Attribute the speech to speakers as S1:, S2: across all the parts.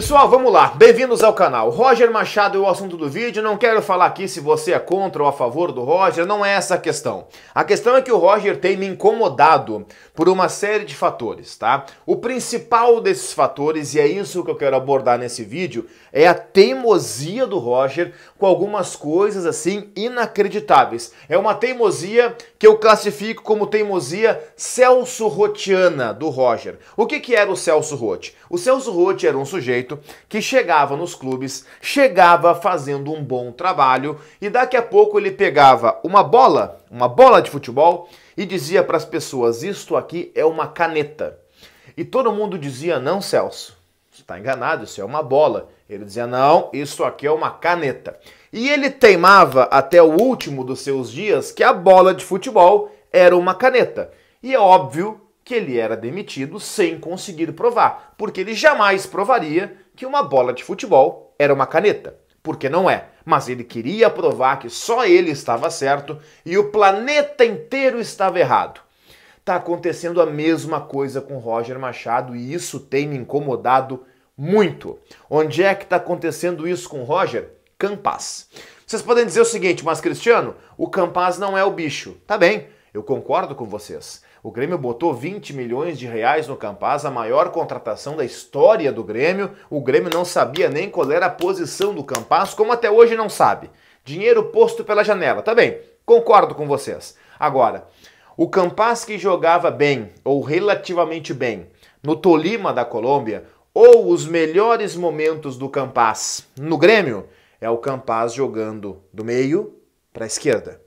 S1: Pessoal, vamos lá. Bem-vindos ao canal. Roger Machado é o assunto do vídeo. Não quero falar aqui se você é contra ou a favor do Roger, não é essa a questão. A questão é que o Roger tem me incomodado por uma série de fatores, tá? O principal desses fatores, e é isso que eu quero abordar nesse vídeo, é a teimosia do Roger com algumas coisas assim inacreditáveis. É uma teimosia que eu classifico como teimosia Celso Rotiana do Roger. O que que era o Celso Rotti? O Celso Rotti era um sujeito que chegava nos clubes, chegava fazendo um bom trabalho e daqui a pouco ele pegava uma bola, uma bola de futebol e dizia para as pessoas: "Isto aqui é uma caneta". E todo mundo dizia: "Não, Celso, você está enganado, isso é uma bola". Ele dizia: "Não, isso aqui é uma caneta". E ele teimava até o último dos seus dias que a bola de futebol era uma caneta. E é óbvio que ele era demitido sem conseguir provar, porque ele jamais provaria que uma bola de futebol era uma caneta, porque não é. Mas ele queria provar que só ele estava certo e o planeta inteiro estava errado. Tá acontecendo a mesma coisa com Roger Machado e isso tem me incomodado muito. Onde é que está acontecendo isso com Roger? Campaz? Vocês podem dizer o seguinte, mas Cristiano, o Campaz não é o bicho. Tá bem, eu concordo com vocês. O Grêmio botou 20 milhões de reais no Campaz, a maior contratação da história do Grêmio. O Grêmio não sabia nem qual era a posição do Campaz, como até hoje não sabe. Dinheiro posto pela janela, tá bem. Concordo com vocês. Agora, o Campaz que jogava bem, ou relativamente bem, no Tolima da Colômbia, ou os melhores momentos do Campaz no Grêmio, é o Campaz jogando do meio para a esquerda.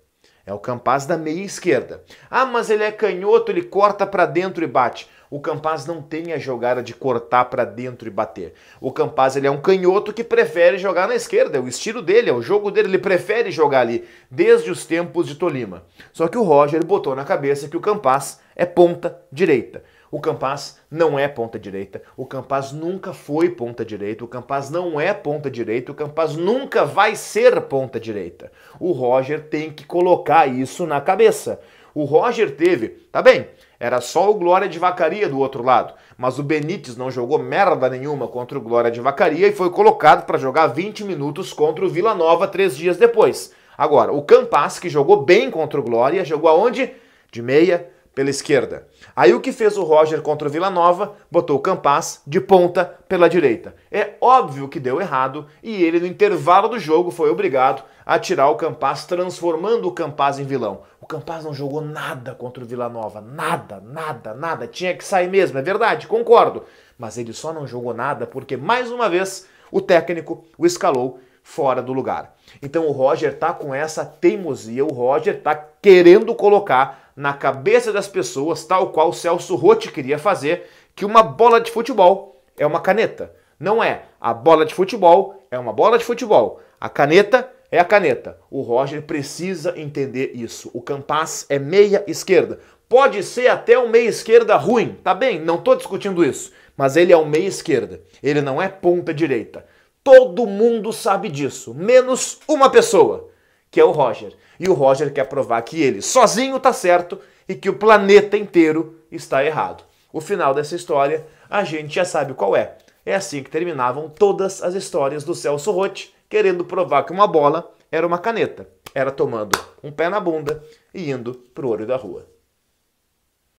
S1: É o Campaz da meia esquerda. Ah, mas ele é canhoto, ele corta para dentro e bate. O Campaz não tem a jogada de cortar para dentro e bater. O Campaz ele é um canhoto que prefere jogar na esquerda, é o estilo dele, é o jogo dele, ele prefere jogar ali desde os tempos de Tolima. Só que o Roger botou na cabeça que o Campaz é ponta direita. O Campaz não é ponta direita, o Campaz nunca foi ponta direita, o Campaz não é ponta direita, o Campaz nunca vai ser ponta direita. O Roger tem que colocar isso na cabeça. O Roger teve, tá bem, era só o Glória de Vacaria do outro lado, mas o Benítez não jogou merda nenhuma contra o Glória de Vacaria e foi colocado para jogar 20 minutos contra o Vila Nova três dias depois. Agora, o Campas, que jogou bem contra o Glória, jogou aonde? De meia, pela esquerda. Aí o que fez o Roger contra o Vila Nova? Botou o Campas de ponta pela direita. É óbvio que deu errado e ele no intervalo do jogo foi obrigado a tirar o Campas, transformando o Campas em vilão. O Campas não jogou nada contra o Vila Nova, nada, nada, nada. Tinha que sair mesmo, é verdade, concordo. Mas ele só não jogou nada porque mais uma vez o técnico o escalou fora do lugar. Então o Roger tá com essa teimosia, o Roger tá querendo colocar na cabeça das pessoas, tal qual o Celso Rotti queria fazer, que uma bola de futebol é uma caneta. Não é. A bola de futebol é uma bola de futebol. A caneta é a caneta. O Roger precisa entender isso. O Campas é meia esquerda. Pode ser até um meia esquerda ruim, tá bem? Não estou discutindo isso. Mas ele é um meia esquerda. Ele não é ponta direita. Todo mundo sabe disso, menos uma pessoa que é o Roger. E o Roger quer provar que ele sozinho está certo e que o planeta inteiro está errado. O final dessa história a gente já sabe qual é. É assim que terminavam todas as histórias do Celso Rotti querendo provar que uma bola era uma caneta. Era tomando um pé na bunda e indo pro olho da rua.